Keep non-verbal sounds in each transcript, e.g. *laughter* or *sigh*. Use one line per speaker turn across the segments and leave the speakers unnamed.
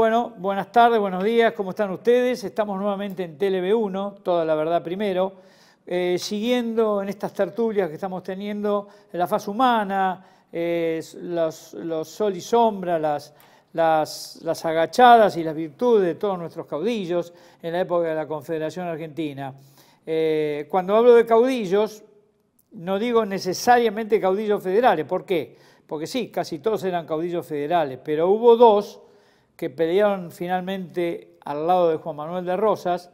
Bueno, buenas tardes, buenos días, ¿cómo están ustedes? Estamos nuevamente en TLB1, toda la verdad primero, eh, siguiendo en estas tertulias que estamos teniendo la faz humana, eh, los, sol y sombra, las, agachadas y las virtudes de todos nuestros caudillos en la época de la Confederación Argentina. Eh, cuando hablo de caudillos, no digo necesariamente caudillos federales, ¿por qué? Porque sí, casi todos eran caudillos federales, pero hubo dos que pelearon finalmente al lado de Juan Manuel de Rosas,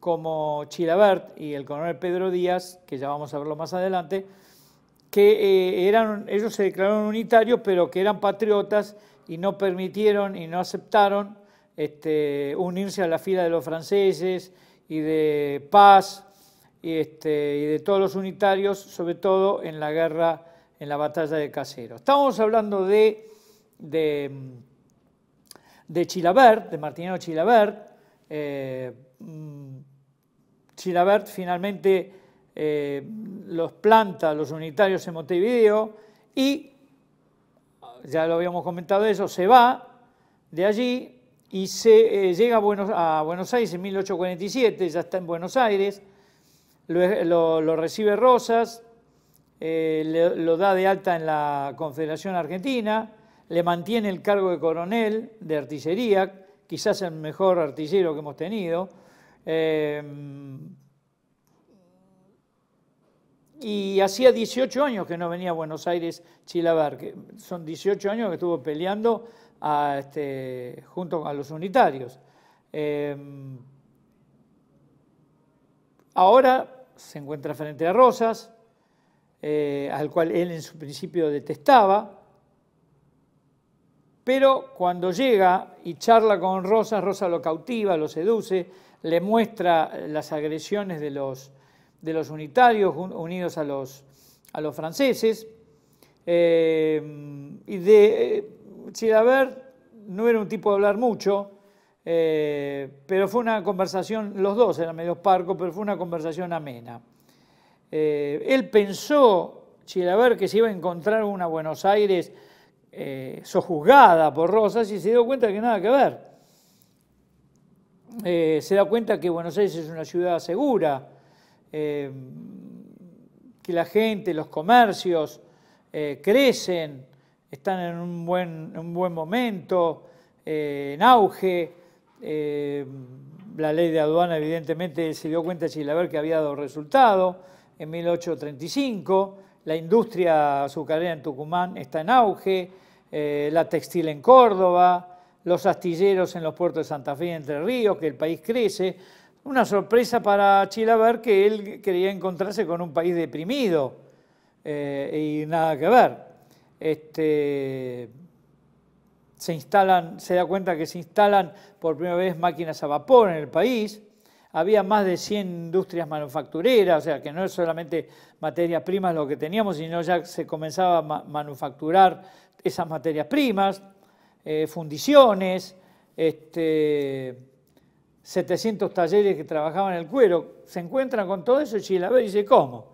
como Chilabert y el coronel Pedro Díaz, que ya vamos a verlo más adelante, que eh, eran, ellos se declararon unitarios, pero que eran patriotas y no permitieron y no aceptaron este, unirse a la fila de los franceses y de paz este, y, de todos los unitarios, sobre todo en la guerra, en la batalla de Casero. Estamos hablando de de Chilabert, de Martineo Chilabert. Eh, mm, Chilabert finalmente eh, los planta los unitarios en Montevideo y, ya lo habíamos comentado eso, se va de allí y se eh, llega a Buenos, a Buenos, Aires en 1847, ya está en Buenos Aires, lo, recibe Rosas, lo da de alta en la Confederación Argentina, le mantiene el cargo de coronel de artillería, quizás el mejor artillero que hemos tenido. Eh, y hacía 18 años que no venía a Buenos Aires Chilabar, son 18 años que estuvo peleando este, junto a los unitarios. Eh, ahora se encuentra frente a Rosas, eh, al cual él en su principio detestaba, pero cuando llega y charla con Rosa, Rosa lo cautiva, lo seduce, le muestra las agresiones de los, unitarios unidos a los, franceses. Eh, y de eh, no era un tipo de hablar mucho, eh, pero fue una conversación, los dos eran medio parcos, pero fue una conversación amena. él pensó, Chilaver, que se iba a encontrar una Buenos Aires eh, sojuzgada por Rosas y se dio cuenta que nada que ver. Eh, se da cuenta que Buenos Aires es una ciudad segura, eh, que la gente, los comercios crecen, están en un buen, un buen momento, en auge. la ley de aduana evidentemente se dio cuenta de ver que había dado resultado en 1835 la industria azucarera en Tucumán está en auge, eh, la textil en Córdoba, los astilleros en los puertos de Santa Fe y Entre Ríos, que el país crece. Una sorpresa para ver que él quería encontrarse con un país deprimido eh, y nada que ver. Este, se instalan, se da cuenta que se instalan por primera vez máquinas a vapor en el país, había más de 100 industrias manufactureras, o sea que no es solamente materias primas lo que teníamos, sino ya se comenzaba a manufacturar esas materias primas, eh, fundiciones, 700 este, talleres que trabajaban el cuero. Se encuentran con todo eso y Y dice, ¿cómo?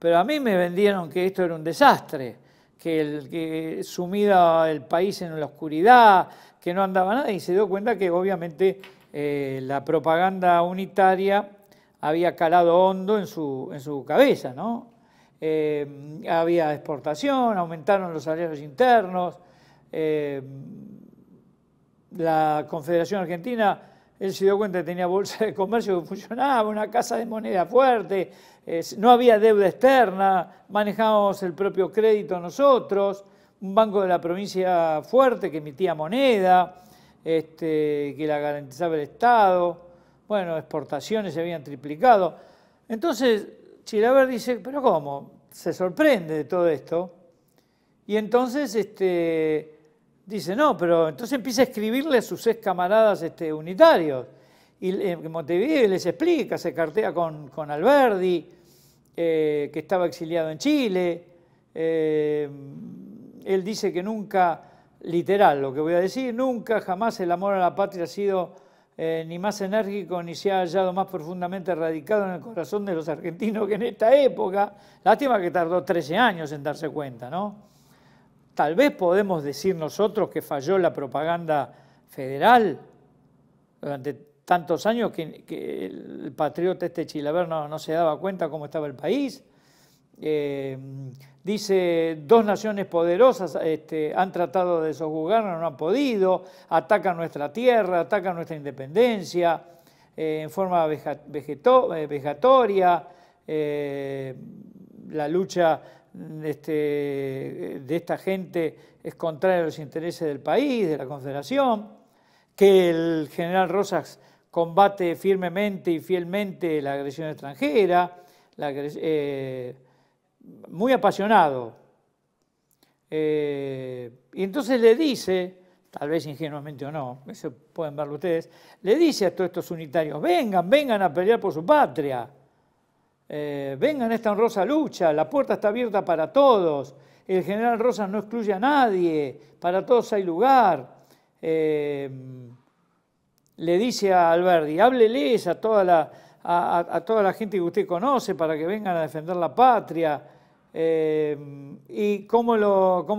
Pero a mí me vendieron que esto era un desastre, que, el, que sumida el país en la oscuridad, que no andaba nada y se dio cuenta que obviamente eh, la propaganda unitaria había calado hondo en su, cabeza, ¿no? Eh, había exportación, aumentaron los salarios internos, eh, la Confederación Argentina, él se dio cuenta que tenía bolsa de comercio que funcionaba, una casa de moneda fuerte, no había deuda externa, manejábamos el propio crédito nosotros, un banco de la provincia fuerte que emitía moneda, este, que la garantizaba el Estado, bueno, exportaciones se habían triplicado. Entonces, Chilaver dice, pero ¿cómo? Se sorprende de todo esto. Y entonces este, dice, no, pero entonces empieza a escribirle a sus ex camaradas este, unitarios. Y en eh, Montevideo les explica, se cartea con, con Alberdi, eh, que estaba exiliado en Chile. Eh, él dice que nunca literal lo que voy a decir, nunca jamás el amor a la patria ha sido eh, ni más enérgico ni se ha hallado más profundamente radicado en el corazón de los argentinos que en esta época. Lástima que tardó 13 años en darse cuenta, ¿no? Tal vez podemos decir nosotros que falló la propaganda federal durante tantos años que, el patriota este Chilaverno no se daba cuenta cómo estaba el país. Eh, dice, dos naciones poderosas este, han tratado de sojuzgarnos, no han podido, atacan nuestra tierra, atacan nuestra independencia eh, en forma eh, vejatoria la lucha este, de esta gente es contraria a los intereses del país, de la Confederación, que el general Rosas combate firmemente y fielmente la agresión extranjera, la muy apasionado. Eh, y entonces le dice, tal vez ingenuamente o no, eso pueden verlo ustedes, le dice a todos estos unitarios, vengan, vengan a pelear por su patria, eh, vengan a esta honrosa lucha, la puerta está abierta para todos, el general Rosa no excluye a nadie, para todos hay lugar. Eh, le dice a Alberti hábleles a toda, la, a toda la gente que usted conoce para que vengan a defender la patria. Eh, ¿Y cómo,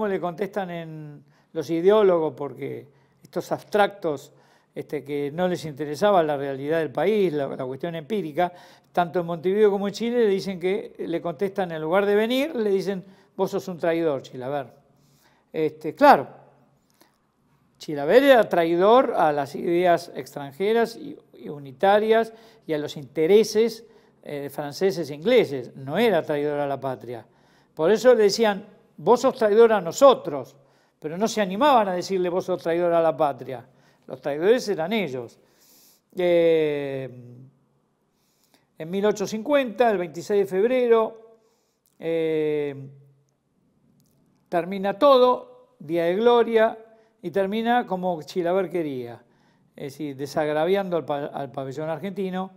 le contestan en los ideólogos? Porque estos abstractos este, que no les interesaba la realidad del país, la, cuestión empírica, tanto en Montevideo como en Chile le dicen que, le contestan en lugar de venir, le dicen, vos sos un traidor, Chilaver. Este, claro, Chilaver era traidor a las ideas extranjeras y, unitarias y a los intereses eh, franceses e ingleses, no era traidor a la patria. Por eso le decían, vos sos traidor a nosotros, pero no se animaban a decirle vos sos traidor a la patria. Los traidores eran ellos. Eh, en 1850, el 26 de febrero, eh, termina todo, Día de Gloria, y termina como Chilaber quería, es decir, desagraviando al, pabellón argentino,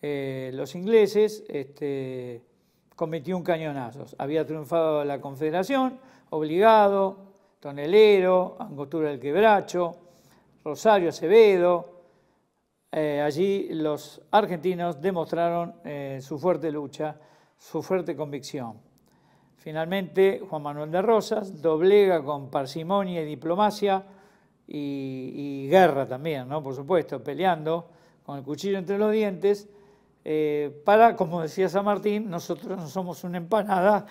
eh, los ingleses, este, cometió un cañonazo. Había triunfado la Confederación, Obligado, Tonelero, Angostura del Quebracho, Rosario Acevedo. Eh, allí los argentinos demostraron eh, su fuerte lucha, su fuerte convicción. Finalmente, Juan Manuel de Rosas doblega con parsimonia y diplomacia y, y guerra también, ¿no? por supuesto, peleando con el cuchillo entre los dientes eh, para, como decía San Martín, nosotros no somos una empanada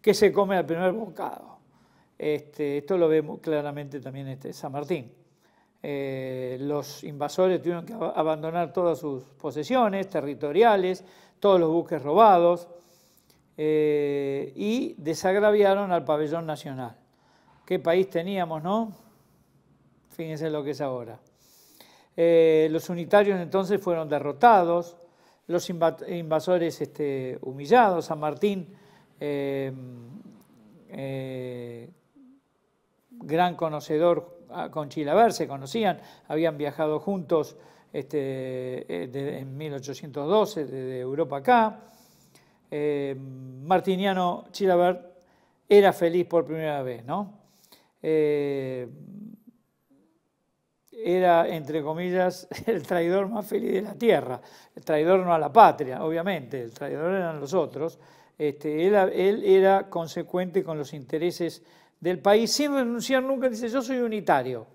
que se come al primer bocado. Este, esto lo vemos claramente también este San Martín. Eh, los invasores tuvieron que abandonar todas sus posesiones territoriales, todos los buques robados eh, y desagraviaron al pabellón nacional. ¿Qué país teníamos, no? Fíjense lo que es ahora. los unitarios entonces fueron derrotados, los invasores este, humillados, San Martín, eh, eh, gran conocedor ah, con Chilaver, se conocían, habían viajado juntos este, eh, en 1812 desde Europa acá. Martiniano Chilabert era feliz por primera vez, ¿no? era, entre comillas, *laughs* el traidor más feliz de la tierra. El traidor no a la patria, obviamente, el traidor eran los otros. Este, él, él, era consecuente con los intereses del país sin renunciar nunca, dice, yo soy unitario.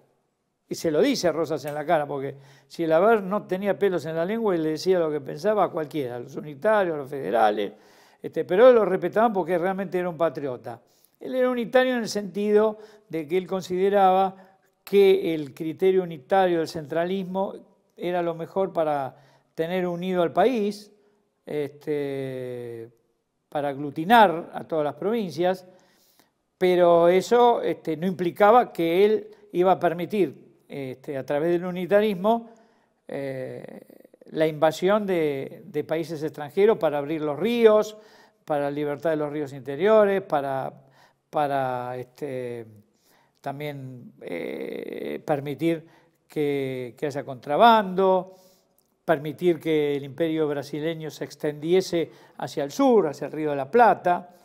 Y se lo dice a Rosas en la cara, porque si el haber no tenía pelos en la lengua y le decía lo que pensaba a cualquiera, a los unitarios, a los federales, este, pero lo respetaban porque realmente era un patriota. Él era unitario en el sentido de que él consideraba que el criterio unitario del centralismo era lo mejor para tener unido al país, este, para aglutinar a todas las provincias, pero eso este, no implicaba que él iba a permitir este, a través del unitarismo eh, la invasión de, países extranjeros para abrir los ríos, para la libertad de los ríos interiores, para, también eh, permitir que, haya contrabando, permitir que el imperio brasileño se extendiese hacia el sur, hacia el río de la Plata.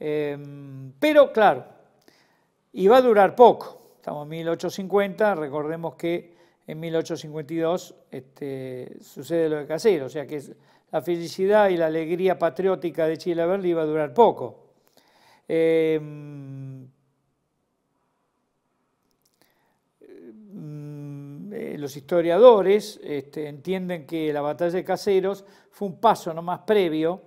Em, pero claro, iba a durar poco. Estamos en 1850, recordemos que en 1852 este, sucede lo de Casero, o sea que la felicidad y la alegría patriótica de Chile Verde iba a durar poco. Em, Eh, los historiadores este, entienden que la batalla de Caseros fue un paso no más previo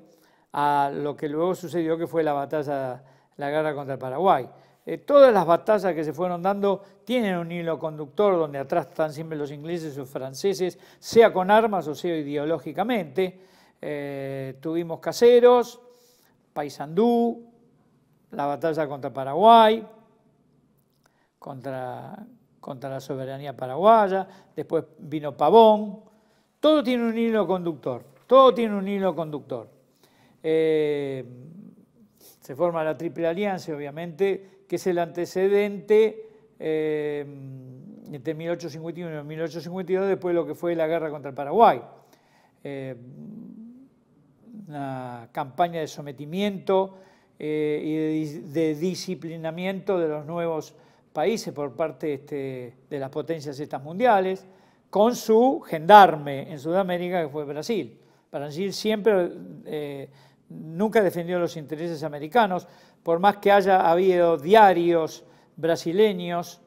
a lo que luego sucedió, que fue la batalla, la guerra contra Paraguay. Eh, todas las batallas que se fueron dando tienen un hilo conductor donde atrás están siempre los ingleses o franceses, sea con armas o sea ideológicamente. Eh, tuvimos Caseros, Paysandú, la batalla contra Paraguay, contra, contra la soberanía paraguaya, después vino Pavón, todo tiene un hilo conductor, todo tiene un hilo conductor. Eh, se forma la Triple Alianza, obviamente, que es el antecedente eh, entre 1851 y 1852, después de lo que fue la guerra contra el Paraguay. Eh, una campaña de sometimiento y de disciplinamiento de los nuevos países por parte este, de las potencias estas mundiales, con su gendarme en Sudamérica que fue Brasil. Brasil siempre, eh, nunca defendió los intereses americanos, por más que haya habido diarios brasileños,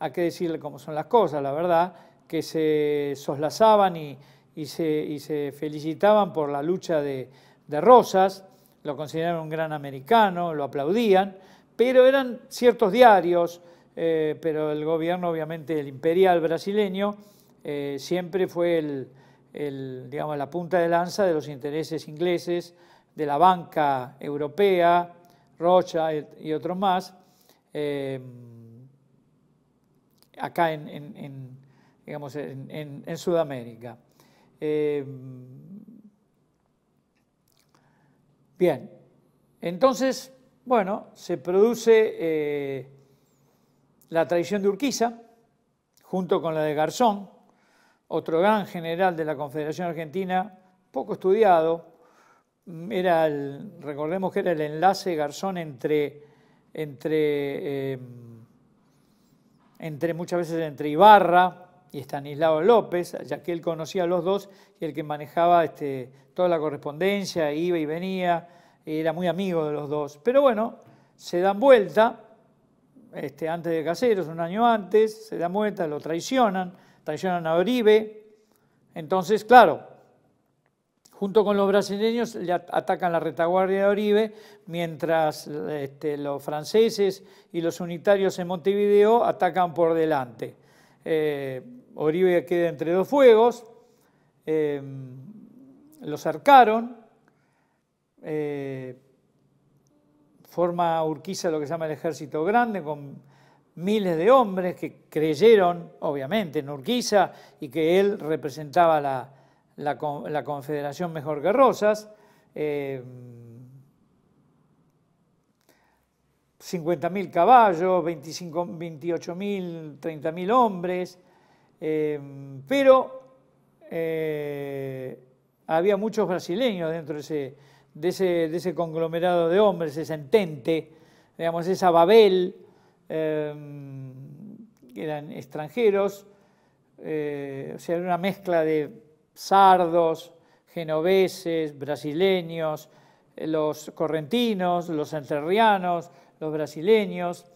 hay que decirle cómo son las cosas, la verdad, que se soslazaban y, se, felicitaban por la lucha de, de Rosas, lo consideraban un gran americano, lo aplaudían, pero eran ciertos diarios, eh, pero el gobierno, obviamente, el imperial brasileño, eh, siempre fue digamos, la punta de lanza de los intereses ingleses, de la banca europea, Rocha y otros más, eh, acá en, Sudamérica. bien, entonces, bueno, se produce la traición de Urquiza, junto con la de Garzón, otro gran general de la Confederación Argentina, poco estudiado, era recordemos que era el enlace Garzón entre, entre, eh, entre muchas veces entre Ibarra y Estanislao López, ya que él conocía a los dos y el que manejaba este, toda la correspondencia, iba y venía, era muy amigo de los dos. Pero bueno, se dan vuelta este, antes de Caseros, un año antes, se da muerta, lo traicionan, traicionan a Oribe. Entonces, claro, junto con los brasileños le atacan la retaguardia de Oribe, mientras este, los franceses y los unitarios en Montevideo atacan por delante. Eh, Oribe queda entre dos fuegos, los eh, lo cercaron. Eh, forma Urquiza lo que se llama el ejército grande, con miles de hombres que creyeron, obviamente, en Urquiza y que él representaba la, confederación mejor que Rosas. 50.000 eh, caballos, 28.000, 30.000 hombres, eh, pero eh, había muchos brasileños dentro de ese de ese, conglomerado de hombres, ese entente, digamos, esa Babel, eh, eran extranjeros, eh, o sea, era una mezcla de sardos, genoveses, brasileños, eh, los correntinos, los entrerrianos, los brasileños,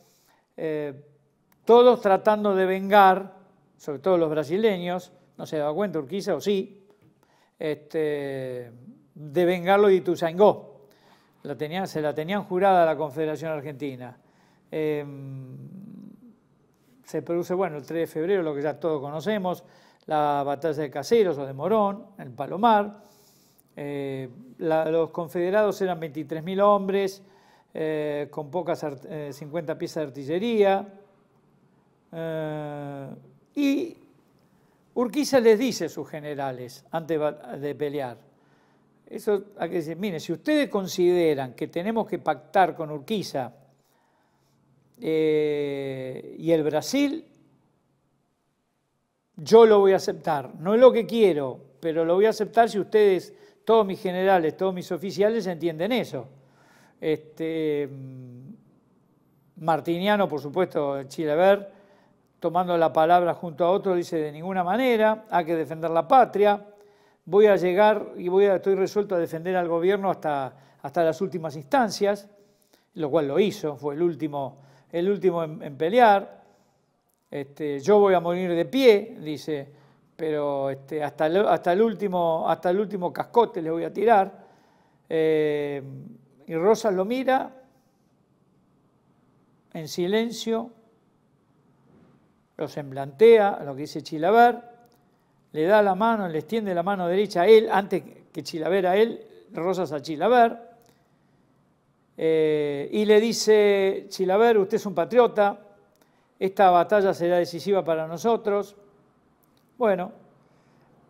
todos tratando de vengar, sobre todo los brasileños, no se daba cuenta Urquiza o sí, este, de Bengalo y Ituzaingó. se la tenían jurada a la Confederación Argentina. Em, se produce, bueno, el 3 de febrero, lo que ya todos conocemos, la batalla de Caseros o de Morón, en Palomar. Eh, los confederados eran 23.000 hombres, eh, con pocas 50 eh, piezas de artillería. y Urquiza les dice a sus generales, antes de pelear, eso hay que decir, mire, si ustedes consideran que tenemos que pactar con Urquiza eh, y el Brasil, yo lo voy a aceptar. No es lo que quiero, pero lo voy a aceptar si ustedes, todos mis generales, todos mis oficiales, entienden eso. Este, mm, Martiniano, por supuesto, Chilever, tomando la palabra junto a otro, dice de ninguna manera, hay que defender la patria voy a llegar y voy a, estoy resuelto a defender al gobierno hasta, hasta las últimas instancias, lo cual lo hizo, fue el último, el último en, pelear. Este, yo voy a morir de pie, dice, pero este, hasta, el, hasta, el último, hasta el último cascote le voy a tirar. Eh, y Rosa lo mira en silencio, lo semblantea, lo que dice Chilabar, le da la mano, le extiende la mano derecha a él, antes que Chilaver a él, Rosas a Chilaver, eh, y le dice, Chilaver, usted es un patriota, esta batalla será decisiva para nosotros. Bueno,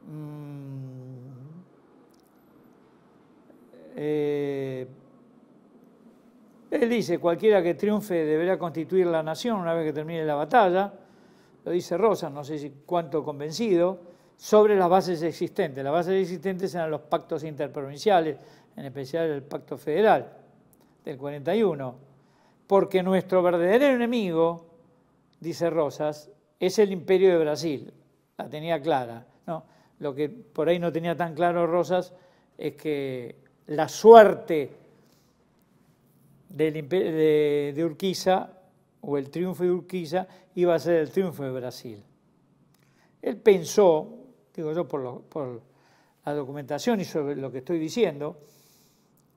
mm, eh, él dice, cualquiera que triunfe deberá constituir la nación una vez que termine la batalla. Lo dice Rosas, no sé si cuánto convencido sobre las bases existentes. Las bases existentes eran los pactos interprovinciales, en especial el pacto federal del 41, porque nuestro verdadero enemigo, dice Rosas, es el imperio de Brasil, la tenía clara. ¿no? Lo que por ahí no tenía tan claro Rosas es que la suerte de, de Urquiza o el triunfo de Urquiza iba a ser el triunfo de Brasil. Él pensó, digo yo por, la documentación y sobre lo que estoy diciendo,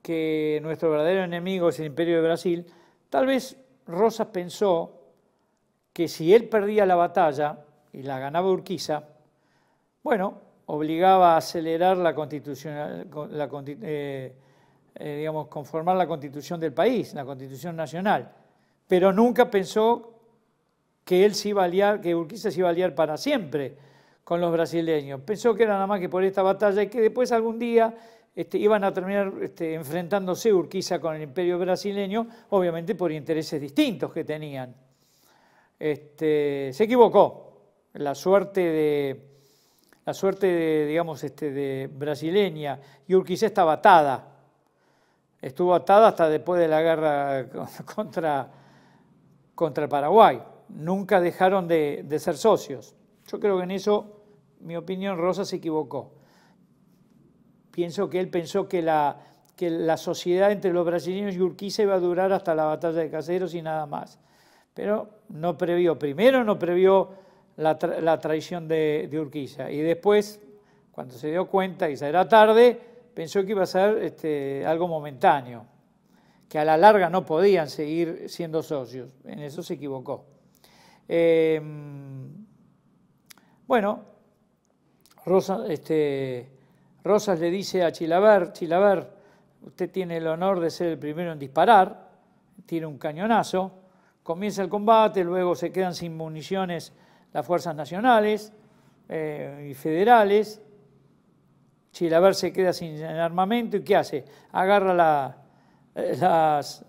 que nuestro verdadero enemigo es el imperio de Brasil, tal vez Rosas pensó que si él perdía la batalla y la ganaba Urquiza, bueno, obligaba a acelerar la constitución, eh, eh, digamos, conformar la constitución del país, la constitución nacional, pero nunca pensó que él sí iba que Urquiza se iba a liar para siempre con los brasileños. Pensó que era nada más que por esta batalla y que después algún día este, iban a terminar este, enfrentándose Urquiza con el imperio brasileño, obviamente por intereses distintos que tenían. Este, se equivocó. La suerte de, la suerte de, digamos, este, de brasileña y Urquiza estaba atada. Estuvo atada hasta después de la guerra *laughs* contra, contra el Paraguay. Nunca dejaron de ser socios. Yo creo que en eso, mi opinión, Rosa se equivocó. Pienso que él pensó que la, que la sociedad entre los brasileños y Urquiza iba a durar hasta la batalla de Caseros y nada más. Pero no previó, primero no previó la, traición de, Urquiza y después, cuando se dio cuenta, quizá era tarde, pensó que iba a ser este, algo momentáneo, que a la larga no podían seguir siendo socios. En eso se equivocó. Eh, bueno, Rosa, este, Rosas le dice a Chilaver, Chilaver, usted tiene el honor de ser el primero en disparar, tiene un cañonazo, comienza el combate, luego se quedan sin municiones las fuerzas nacionales eh, y federales, Chilaver se queda sin armamento y ¿qué hace? Agarra las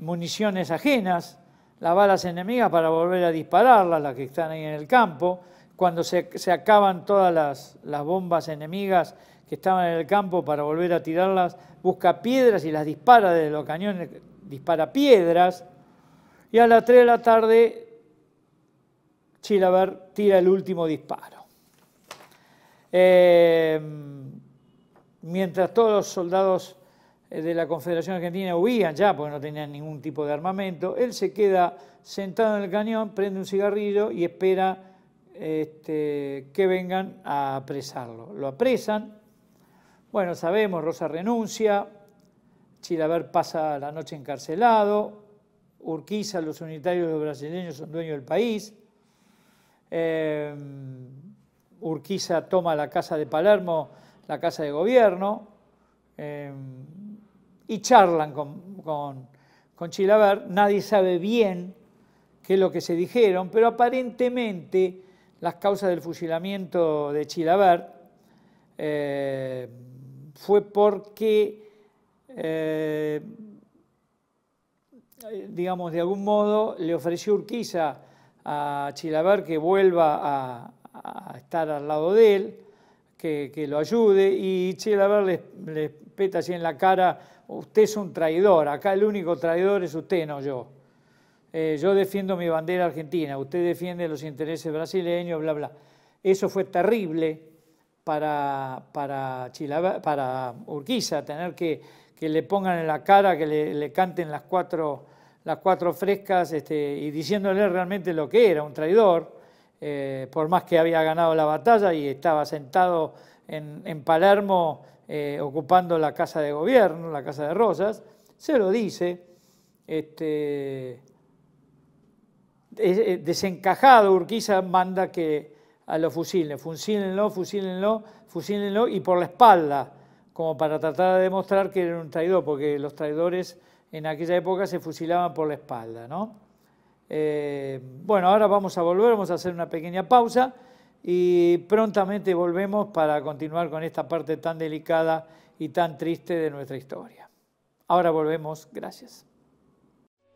municiones ajenas, las balas enemigas para volver a dispararlas, las que están ahí en el campo, cuando se, acaban todas las, bombas enemigas que estaban en el campo para volver a tirarlas, busca piedras y las dispara desde los cañones, dispara piedras, y a las 3 de la tarde Chilaver tira el último disparo. Eh, mientras todos los soldados eh, de la Confederación Argentina huían ya porque no tenían ningún tipo de armamento, él se queda sentado en el cañón, prende un cigarrillo y espera este, que vengan a apresarlo. Lo apresan, bueno, sabemos, Rosa renuncia, Chilaver pasa la noche encarcelado, Urquiza, los unitarios brasileños son dueños del país, em, Urquiza toma la casa de Palermo, la casa de gobierno, em, y charlan con, con, con Chilaver, nadie sabe bien qué es lo que se dijeron, pero aparentemente las causas del fusilamiento de Chilabert eh, fue porque, eh, digamos, de algún modo le ofreció Urquiza a Chilabert que vuelva a, estar al lado de él, que, lo ayude, y Chilabert le peta así en la cara, usted es un traidor, acá el único traidor es usted, no yo. Eh, yo defiendo mi bandera argentina, usted defiende los intereses brasileños, bla, bla. Eso fue terrible para, para, para Urquiza, tener que, que, le pongan en la cara, que le, canten las cuatro, las cuatro frescas este, y diciéndole realmente lo que era, un traidor, eh, por más que había ganado la batalla y estaba sentado en, en Palermo eh, ocupando la casa de gobierno, la casa de Rosas, se lo dice. Este, eh, desencajado, Urquiza manda que a los fusilen, fusílenlo, fusílenlo, fusílenlo y por la espalda, como para tratar de demostrar que era un traidor, porque los traidores en aquella época se fusilaban por la espalda, ¿no? Eh, bueno, ahora vamos a volver, vamos a hacer una pequeña pausa y prontamente volvemos para continuar con esta parte tan delicada y tan triste de nuestra historia. Ahora volvemos, gracias.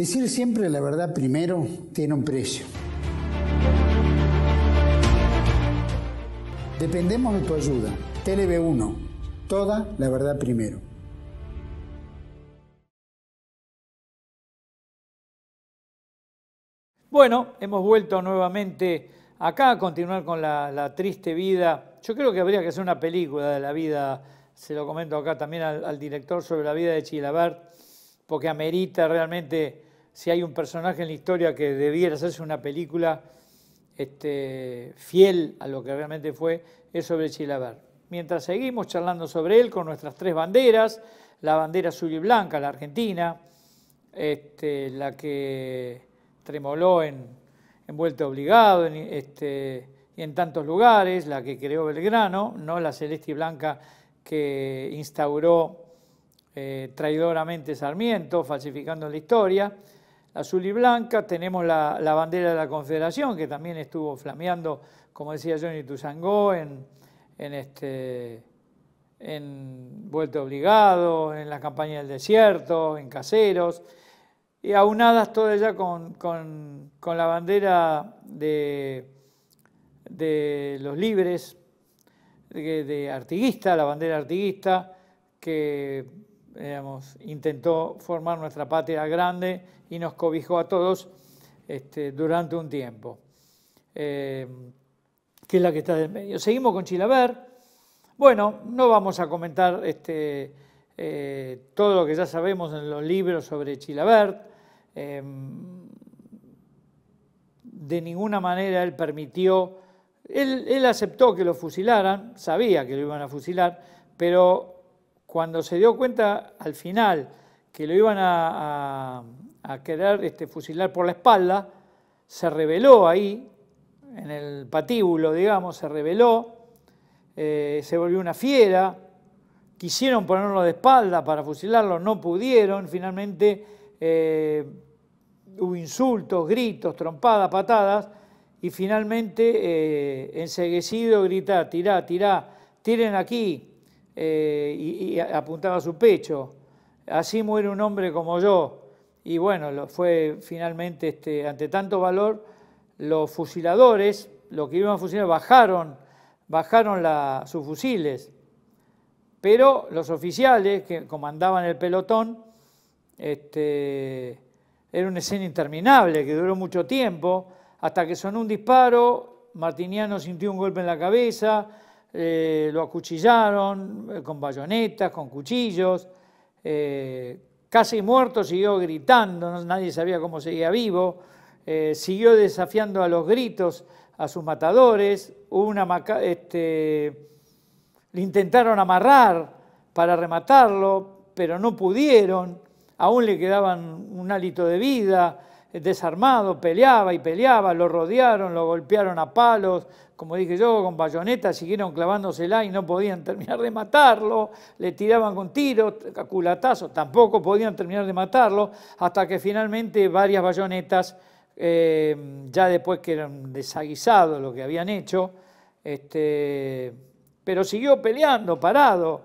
Decir siempre la verdad primero tiene un precio. Dependemos de tu ayuda. telev 1 Toda la verdad primero. Bueno, hemos vuelto nuevamente acá a continuar con la, triste vida. Yo creo que habría que hacer una película de la vida, se lo comento acá también al, al director sobre la vida de Chilabert, porque amerita realmente si hay un personaje en la historia que debiera hacerse una película este, fiel a lo que realmente fue, es sobre Chilaber. Mientras seguimos charlando sobre él con nuestras tres banderas, la bandera azul y blanca, la argentina, este, la que tremoló en, Vuelta Obligado este, y en tantos lugares, la que creó Belgrano, no la celeste y blanca que instauró eh, traidoramente Sarmiento, falsificando la historia, azul y blanca, tenemos la, bandera de la Confederación, que también estuvo flameando, como decía Johnny Tuzangó, en, en, este, en Vuelta Obligado, en la campaña del desierto, en Caseros, y aunadas todas ya con, con, la bandera de, de los libres, de, de artiguista, la bandera artiguista, que intentó formar nuestra patria grande y nos cobijó a todos este, durante un tiempo. Eh, que es la que está del medio. Seguimos con Chilabert Bueno, no vamos a comentar este, eh, todo lo que ya sabemos en los libros sobre Chilabert. Em, de ninguna manera él permitió, él, él aceptó que lo fusilaran, sabía que lo iban a fusilar, pero cuando se dio cuenta al final que lo iban a, querer este, fusilar por la espalda, se rebeló ahí, en el patíbulo, digamos, se rebeló, eh, se volvió una fiera, quisieron ponerlo de espalda para fusilarlo, no pudieron, finalmente eh, hubo insultos, gritos, trompadas, patadas, y finalmente eh, enseguecido grita, tirá, tirá, tiren aquí, eh, y, apuntaba a su pecho. Así muere un hombre como yo. Y bueno, lo, fue finalmente, este, ante tanto valor, los fusiladores, los que iban a fusilar, bajaron, bajaron sus fusiles. Pero los oficiales que comandaban el pelotón, este, era una escena interminable que duró mucho tiempo, hasta que sonó un disparo, Martiniano sintió un golpe en la cabeza, eh, lo acuchillaron eh, con bayonetas, con cuchillos, eh, casi muerto siguió gritando, nadie sabía cómo seguía vivo, siguió desafiando a los gritos a sus matadores, una este, le intentaron amarrar para rematarlo, pero no pudieron, aún le quedaban un hálito de vida, desarmado, peleaba y peleaba, lo rodearon, lo golpearon a palos, como dije yo, con bayonetas, siguieron clavándosela y no podían terminar de matarlo, le tiraban con tiros, culatazos, tampoco podían terminar de matarlo, hasta que finalmente varias bayonetas, eh, ya después que eran desaguisados lo que habían hecho, este, pero siguió peleando, parado,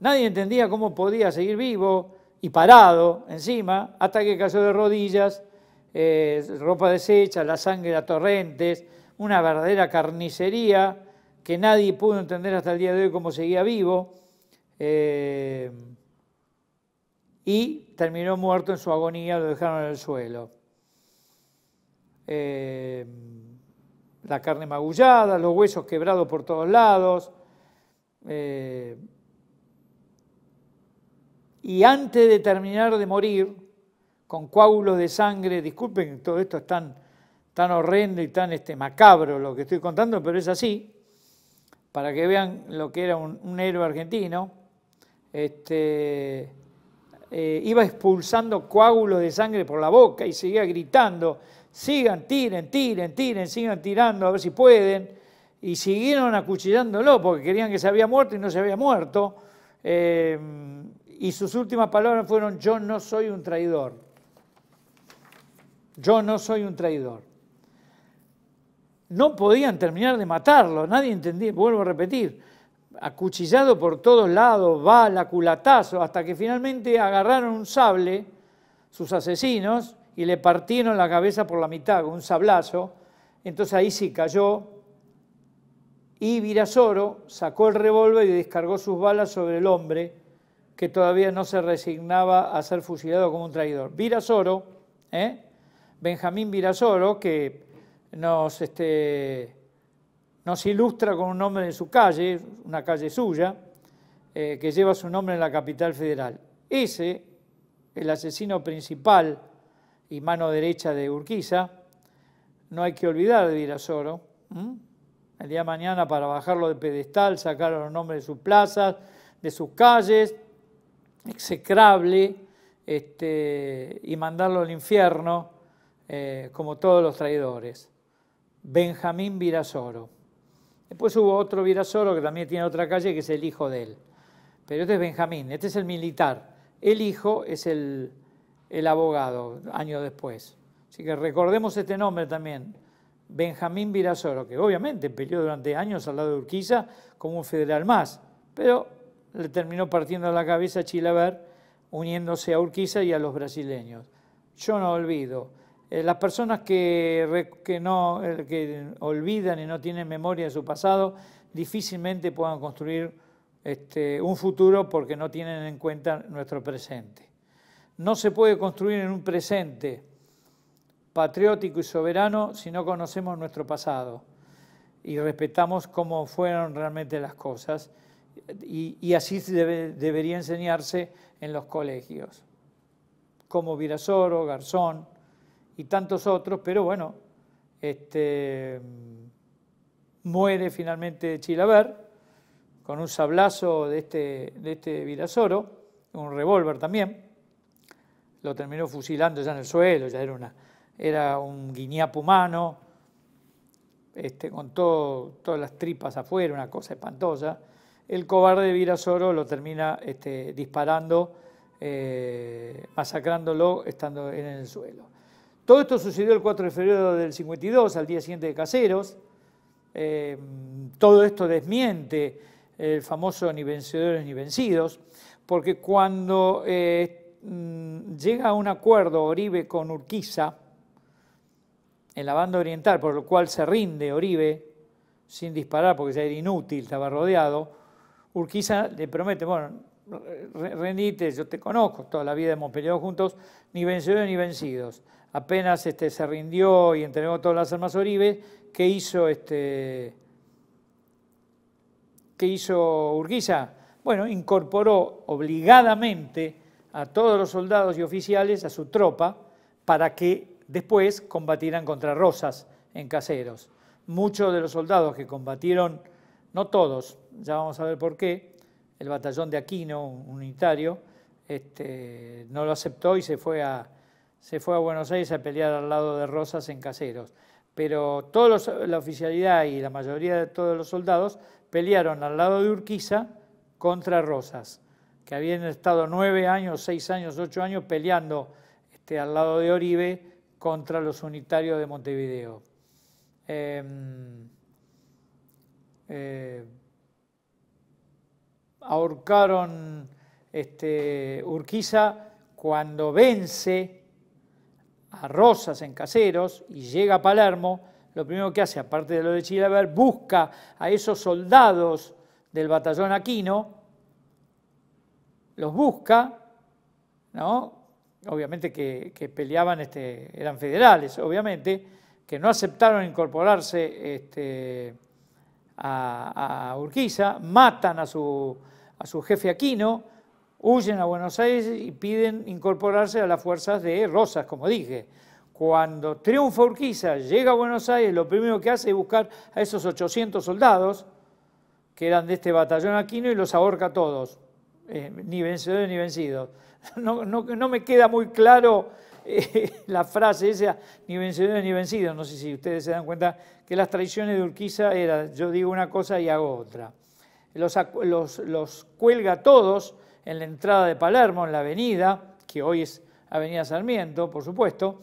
nadie entendía cómo podía seguir vivo y parado encima, hasta que cayó de rodillas ropa deshecha, la sangre a torrentes, una verdadera carnicería que nadie pudo entender hasta el día de hoy cómo seguía vivo. Eh, y terminó muerto en su agonía, lo dejaron en el suelo. Eh, la carne magullada, los huesos quebrados por todos lados. Eh, y antes de terminar de morir, con coágulos de sangre. Disculpen, todo esto es tan, tan horrendo y tan este, macabro lo que estoy contando, pero es así, para que vean lo que era un, héroe argentino. Este, eh, iba expulsando coágulos de sangre por la boca y seguía gritando, sigan, tiren, tiren, tiren, sigan tirando, a ver si pueden. Y siguieron acuchillándolo porque querían que se había muerto y no se había muerto. Eh, y sus últimas palabras fueron, yo no soy un traidor yo no soy un traidor. No podían terminar de matarlo, nadie entendía, vuelvo a repetir, acuchillado por todos lados, bala, culatazo, hasta que finalmente agarraron un sable, sus asesinos, y le partieron la cabeza por la mitad con un sablazo. Entonces ahí sí cayó y Virasoro sacó el revólver y descargó sus balas sobre el hombre que todavía no se resignaba a ser fusilado como un traidor. Virasoro, ¿eh? Benjamín Virasoro, que este, nos, ilustra con un nombre de su calle, una calle suya, eh, que lleva su nombre en la capital federal. Ese, el asesino principal y mano derecha de Urquiza, no hay que olvidar de Virasoro. El día de mañana para bajarlo de pedestal, sacar los nombres de sus plazas, de sus calles, execrable, este, y mandarlo al infierno eh, como todos los traidores. Benjamín Virasoro. Después hubo otro Virasoro que también tiene otra calle, que es el hijo de él. Pero este es Benjamín, este es el militar. El hijo es el, abogado, años después. Así que recordemos este nombre también, Benjamín Virasoro, que obviamente peleó durante años al lado de Urquiza como un federal más, pero le terminó partiendo la cabeza a Chilaver, uniéndose a Urquiza y a los brasileños. Yo no olvido eh, las personas que, no, eh, olvidan y no tienen memoria de su pasado difícilmente puedan construir este, un futuro porque no tienen en cuenta nuestro presente. No se puede construir en un presente patriótico y soberano si no conocemos nuestro pasado y respetamos cómo fueron realmente las cosas. Y, así debería enseñarse en los colegios, como Virasoro, Garzón, y tantos otros, pero bueno, este, mm, muere finalmente Chilaver con un sablazo de este, de este Virasoro, un revólver también, lo terminó fusilando ya en el suelo, ya era, una, era un guiñapo humano, este, con todas las tripas afuera, una cosa espantosa. El cobarde Virasoro lo termina este, disparando, eh, masacrándolo estando en el suelo. Todo esto sucedió el 4 de febrero del 52, al día siguiente de Caseros. Eh, todo esto desmiente el famoso ni vencedores ni vencidos, porque cuando eh, mm, llega a un acuerdo Oribe con Urquiza, en la banda oriental, por lo cual se rinde Oribe, sin disparar porque ya era inútil, estaba rodeado, Urquiza le promete, bueno, rendite, yo te conozco, toda la vida hemos peleado juntos, ni vencedores ni vencidos apenas este, se rindió y entregó todas las armas a Oribe, ¿qué hizo, este, ¿qué hizo Urquiza? Bueno, incorporó obligadamente a todos los soldados y oficiales a su tropa para que después combatieran contra Rosas en Caseros. Muchos de los soldados que combatieron, no todos, ya vamos a ver por qué, el batallón de Aquino, unitario, este, no lo aceptó y se fue a, se fue a Buenos Aires a pelear al lado de Rosas en Caseros. Pero todos la oficialidad y la mayoría de todos los soldados pelearon al lado de Urquiza contra Rosas, que habían estado nueve años, seis años, ocho años peleando este, al lado de Oribe contra los unitarios de Montevideo. Em, eh, ahorcaron este, Urquiza cuando vence a Rosas en Caseros y llega a Palermo, lo primero que hace, aparte de lo de Chilaver, busca a esos soldados del batallón Aquino, los busca, ¿no? obviamente que, peleaban, este, eran federales, obviamente, que no aceptaron incorporarse este, a, Urquiza, matan a su, a su jefe Aquino, huyen a Buenos Aires y piden incorporarse a las fuerzas de Rosas, como dije. Cuando triunfa Urquiza, llega a Buenos Aires, lo primero que hace es buscar a esos 800 soldados que eran de este batallón Aquino y los ahorca a todos, eh, ni vencedores ni vencidos. *laughs* No, me queda muy claro eh, *laughs* la frase esa, ni vencedores ni vencidos. No sé si ustedes se dan cuenta que las traiciones de Urquiza era yo digo una cosa y hago otra. Los, los cuelga a todos, en la entrada de Palermo, en la avenida, que hoy es Avenida Sarmiento, por supuesto,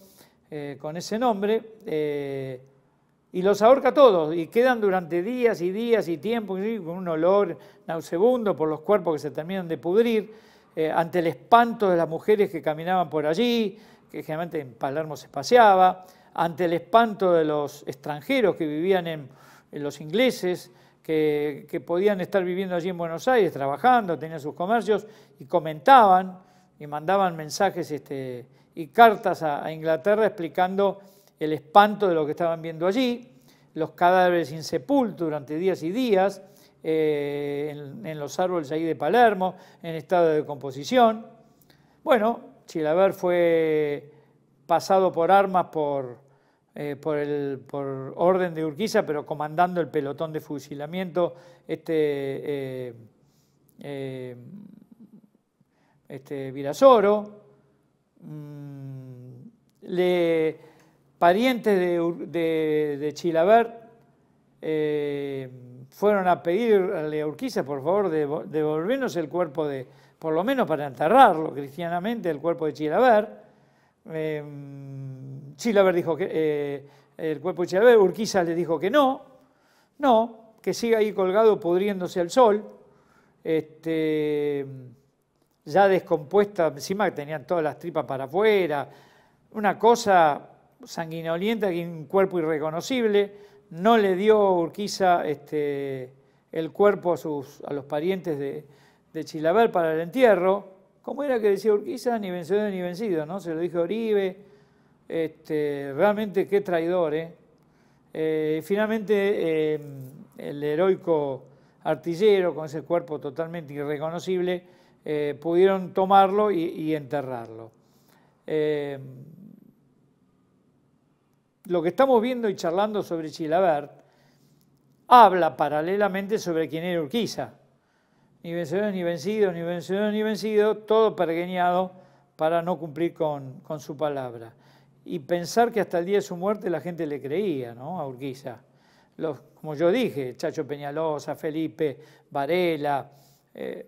eh, con ese nombre, eh, y los ahorca todos, y quedan durante días y días y tiempo, con un olor nausebundo por los cuerpos que se terminan de pudrir, eh, ante el espanto de las mujeres que caminaban por allí, que generalmente en Palermo se paseaba, ante el espanto de los extranjeros que vivían en los ingleses, que, podían estar viviendo allí en Buenos Aires, trabajando, tenían sus comercios y comentaban y mandaban mensajes este, y cartas a, Inglaterra explicando el espanto de lo que estaban viendo allí, los cadáveres insepultos durante días y días, eh, en, los árboles de Palermo, en estado de decomposición. Bueno, Chilaber fue pasado por armas por, eh, por, orden de Urquiza, pero comandando el pelotón de fusilamiento, este, eh, eh, este Virasoro, mm, parientes de, de, fueron a pedirle a Urquiza, por favor, devolvernos el cuerpo de, por lo menos para enterrarlo cristianamente, el cuerpo de Chilabert. Chilaver dijo que, eh, el cuerpo de Chilaver, Urquiza le dijo que no, no, que siga ahí colgado pudriéndose al sol, este, ya descompuesta, encima que tenían todas las tripas para afuera, una cosa sanguinolienta, un cuerpo irreconocible, no le dio Urquiza este, el cuerpo a, los parientes de, de Chilaver para el entierro, como era que decía Urquiza, ni vencido ni vencido, ¿no? Se lo dijo Oribe, este, realmente qué traidores. ¿eh? Eh, finalmente, em, el heroico artillero, con ese cuerpo totalmente irreconocible, eh, pudieron tomarlo y, enterrarlo. Em, lo que estamos viendo y charlando sobre Chilabert habla paralelamente sobre quién era Urquiza. Ni vencedor ni vencido ni vencedor ni vencido todo pergueñado para no cumplir con su palabra y pensar que hasta el día de su muerte la gente le creía, ¿no? A Urquiza. Los, como yo dije, Chacho Peñalosa, Felipe, Varela. Eh,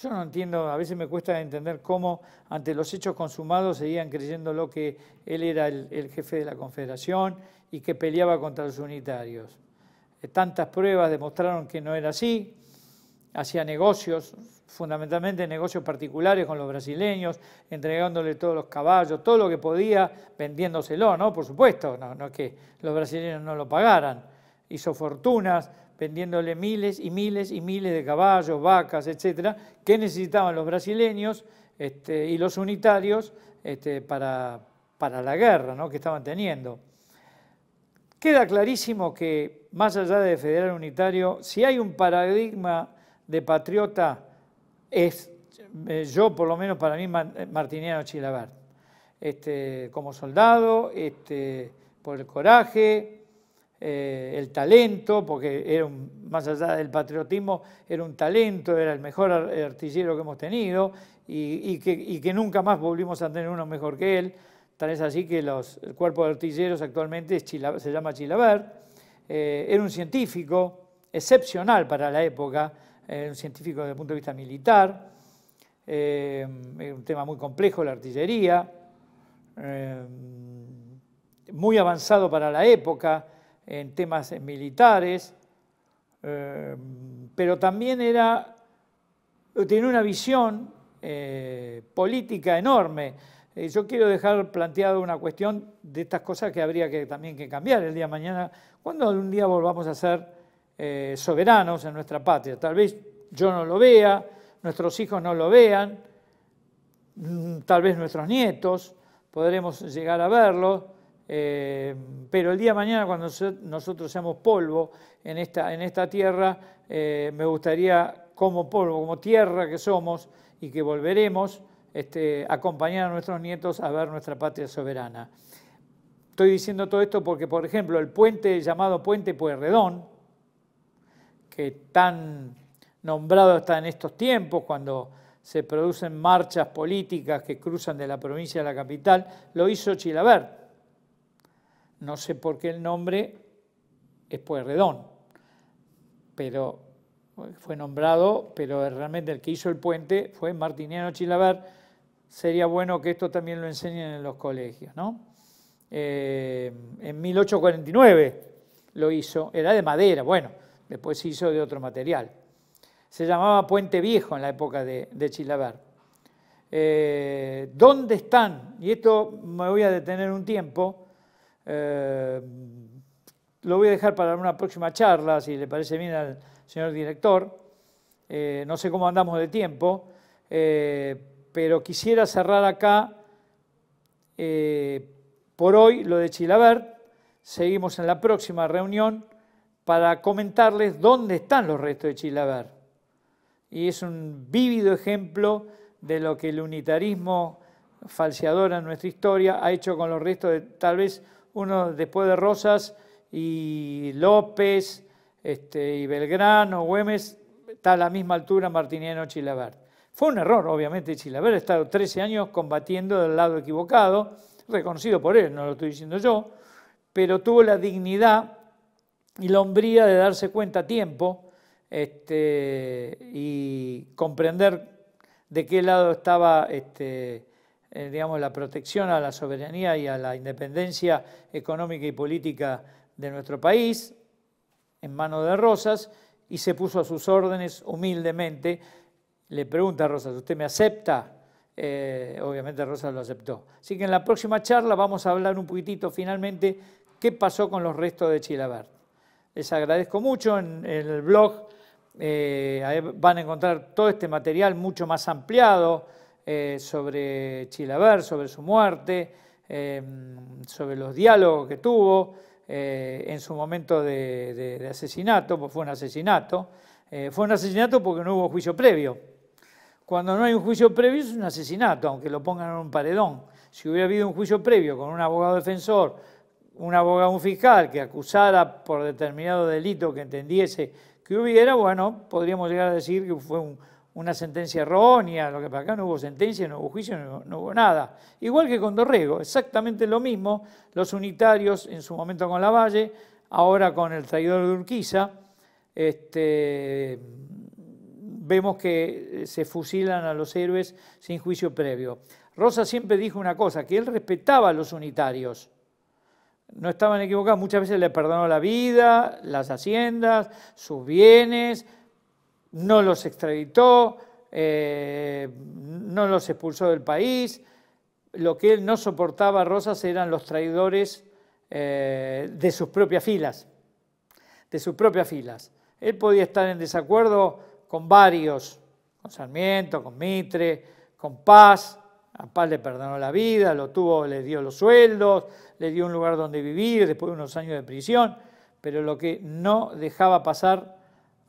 yo no entiendo, a veces me cuesta entender cómo ante los hechos consumados seguían creyéndolo que él era el, jefe de la Confederación y que peleaba contra los unitarios. Eh, tantas pruebas demostraron que no era así, hacía negocios, fundamentalmente negocios particulares con los brasileños, entregándole todos los caballos, todo lo que podía, vendiéndoselo, ¿no? Por supuesto, no, es que los brasileños no lo pagaran. Hizo fortunas vendiéndole miles y miles y miles de caballos, vacas, etcétera, que necesitaban los brasileños este, y los unitarios este, para, para la guerra que estaban teniendo. Queda clarísimo que, más allá de federal unitario, si hay un paradigma de patriota es, eh, yo por lo menos para mí, eh, Martiniano Chilabert. Este, como soldado, este, por el coraje, eh, el talento, porque era más allá del patriotismo, era un talento, era el mejor artillero que hemos tenido y, que, nunca más volvimos a tener uno mejor que él. Tal es así que el cuerpo de artilleros actualmente se llama Chilabert. era un científico excepcional para la época, eh, un científico desde el punto de vista militar, eh, un tema muy complejo, la artillería, eh, muy avanzado para la época en temas militares, pero también era, tenía una visión política enorme. yo quiero dejar planteado una cuestión de estas cosas que habría que también que cambiar el día de mañana, cuando un día volvamos a ser eh, soberanos en nuestra patria. Tal vez yo no lo vea, nuestros hijos no lo vean, mm, tal vez nuestros nietos podremos llegar a verlo, eh, pero el día mañana cuando nosotros seamos polvo en esta, en esta tierra, eh, me gustaría como polvo, como tierra que somos y que volveremos, este, acompañar a nuestros nietos a ver nuestra patria soberana. Estoy diciendo todo esto porque, por ejemplo, el puente llamado Puente Pueyrredón, que tan nombrado está en estos tiempos, cuando se producen marchas políticas que cruzan de la provincia a la capital, lo hizo Chilabert. No sé por qué el nombre es redón pero fue nombrado, pero realmente el que hizo el puente fue Martiniano Chilabert. Sería bueno que esto también lo enseñen en los colegios, ¿no? Eh, en 1849 lo hizo, era de madera, bueno, después se hizo de otro material. Se llamaba Puente Viejo en la época de, de Chilaver. Eh, ¿Dónde están? Y esto me voy a detener un tiempo. Eh, lo voy a dejar para una próxima charla, si le parece bien al señor director. Eh, no sé cómo andamos de tiempo, pero quisiera cerrar acá por hoy lo de Chilabert. Seguimos en la próxima reunión para comentarles dónde están los restos de Chilabar. Y es un vívido ejemplo de lo que el unitarismo falseador en nuestra historia ha hecho con los restos de tal vez uno después de Rosas y López este, y Belgrano, Güemes, está a la misma altura Martiniano Chilabert. Fue un error, obviamente, Chilabar. ha estado 13 años combatiendo del lado equivocado, reconocido por él, no lo estoy diciendo yo, pero tuvo la dignidad y la hombría de darse cuenta a tiempo este, y comprender de qué lado estaba este, eh, digamos, la protección a la soberanía y a la independencia económica y política de nuestro país, en mano de Rosas, y se puso a sus órdenes humildemente. Le pregunta a Rosas, ¿usted me acepta? Eh, obviamente Rosas lo aceptó. Así que en la próxima charla vamos a hablar un poquitito finalmente qué pasó con los restos de Chilabert les agradezco mucho. En, el blog eh, van a encontrar todo este material mucho más ampliado eh, sobre Chilaver, sobre su muerte, eh, sobre los diálogos que tuvo en su momento de, asesinato, pues fue un asesinato. fue un asesinato porque no hubo juicio previo. Cuando no hay un juicio previo es un asesinato, aunque lo pongan en un paredón. Si hubiera habido un juicio previo con un abogado defensor, un abogado, un fiscal que acusara por determinado delito que entendiese que hubiera, bueno, podríamos llegar a decir que fue una sentencia errónea, lo que para acá no hubo sentencia, no hubo juicio, no, hubo nada. Igual que con Dorrego, exactamente lo mismo, los unitarios en su momento con Lavalle, ahora con el traidor de Urquiza, este, vemos que eh, se fusilan a los héroes sin juicio previo. Rosa siempre dijo una cosa, que él respetaba a los unitarios, no estaban equivocados. Muchas veces le perdonó la vida, las haciendas, sus bienes, no los extraditó, eh, no los expulsó del país. Lo que él no soportaba, Rosas, eran los traidores eh, de sus propias filas, de sus propias filas. Él podía estar en desacuerdo con varios, con Sarmiento, con Mitre, con Paz, a Paz le perdonó la vida, lo tuvo, le dio los sueldos, le dio un lugar donde vivir, después de unos años de prisión, pero lo que no dejaba pasar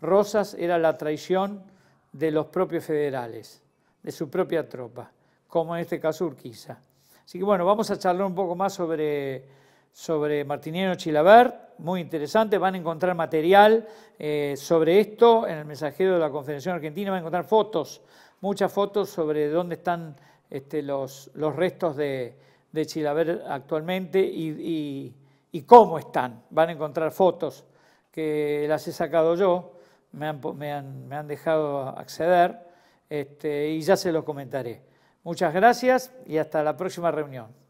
Rosas era la traición de los propios federales, de su propia tropa, como en este caso Urquiza. Así que bueno, vamos a charlar un poco más sobre, sobre Martiniano Chilabert, muy interesante, van a encontrar material eh, sobre esto en el mensajero de la Confederación Argentina, van a encontrar fotos, muchas fotos sobre dónde están este, los, los, restos de, de Chilaver actualmente y, cómo están. Van a encontrar fotos que las he sacado yo, me han, dejado acceder este, y ya se los comentaré. Muchas gracias y hasta la próxima reunión.